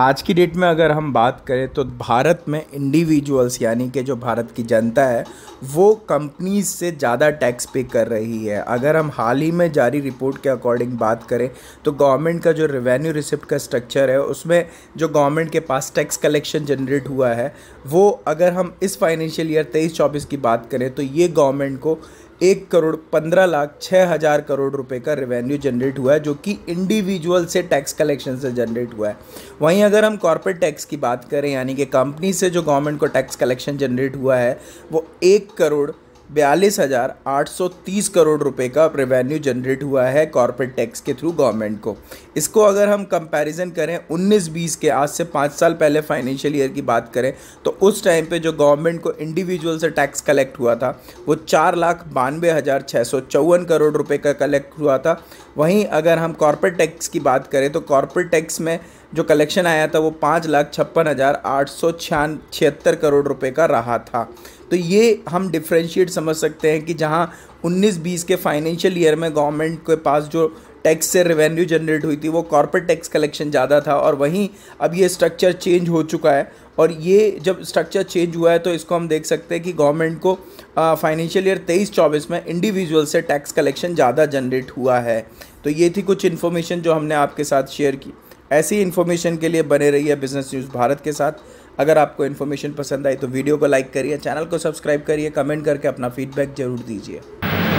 आज की डेट में अगर हम बात करें तो भारत में इंडिविजुअल्स यानी कि जो भारत की जनता है वो कंपनीज से ज़्यादा टैक्स पे कर रही है अगर हम हाल ही में जारी रिपोर्ट के अकॉर्डिंग बात करें तो गवर्नमेंट का जो रेवेन्यू रिसिप्ट का स्ट्रक्चर है उसमें जो गवर्नमेंट के पास टैक्स कलेक्शन जनरेट हुआ है वो अगर हम इस फाइनेंशियल ईयर तेईस चौबीस की बात करें तो ये गवर्नमेंट को एक करोड़ पंद्रह लाख छः हज़ार करोड़ रुपए का रेवेन्यू जनरेट हुआ है जो कि इंडिविजुअल से टैक्स कलेक्शन से जनरेट हुआ है वहीं अगर हम कॉरपोरेट टैक्स की बात करें यानी कि कंपनी से जो गवर्नमेंट को टैक्स कलेक्शन जनरेट हुआ है वो एक करोड़ बयालीस हज़ार आठ सौ तीस करोड़ रुपए का रेवेन्यू जनरेट हुआ है कॉरपोरेट टैक्स के थ्रू गवर्नमेंट को इसको अगर हम कंपैरिजन करें उन्नीस बीस के आज से पाँच साल पहले फाइनेंशियल ईयर की बात करें तो उस टाइम पे जो गवर्नमेंट को इंडिविजुअल से टैक्स कलेक्ट हुआ था वो चार लाख बानवे हज़ार छः सौ चौवन करोड़ रुपये का कलेक्ट हुआ था वहीं अगर हम कॉरपोरेट टैक्स की बात करें तो कॉरपोरेट टैक्स में जो कलेक्शन आया था वो पाँच लाख छप्पन हज़ार आठ सौ छियान छिहत्तर करोड़ रुपए का रहा था तो ये हम डिफ्रेंशिएट समझ सकते हैं कि जहाँ 19-20 के फाइनेंशियल ईयर में गवर्नमेंट के पास जो टैक्स से रेवेन्यू जनरेट हुई थी वो कॉरपोरेट टैक्स कलेक्शन ज़्यादा था और वहीं अब ये स्ट्रक्चर चेंज हो चुका है और ये जब स्ट्रक्चर चेंज हुआ है तो इसको हम देख सकते हैं कि गवर्नमेंट को फाइनेंशियल ईयर तेईस चौबीस में इंडिविजुअल से टैक्स कलेक्शन ज़्यादा जनरेट हुआ है तो ये थी कुछ इन्फॉर्मेशन जो हमने आपके साथ शेयर की ऐसी इन्फॉर्मेशन के लिए बने रहिए बिजनेस न्यूज़ भारत के साथ अगर आपको इन्फॉर्मेशन पसंद आई तो वीडियो को लाइक करिए चैनल को सब्सक्राइब करिए कमेंट करके अपना फीडबैक जरूर दीजिए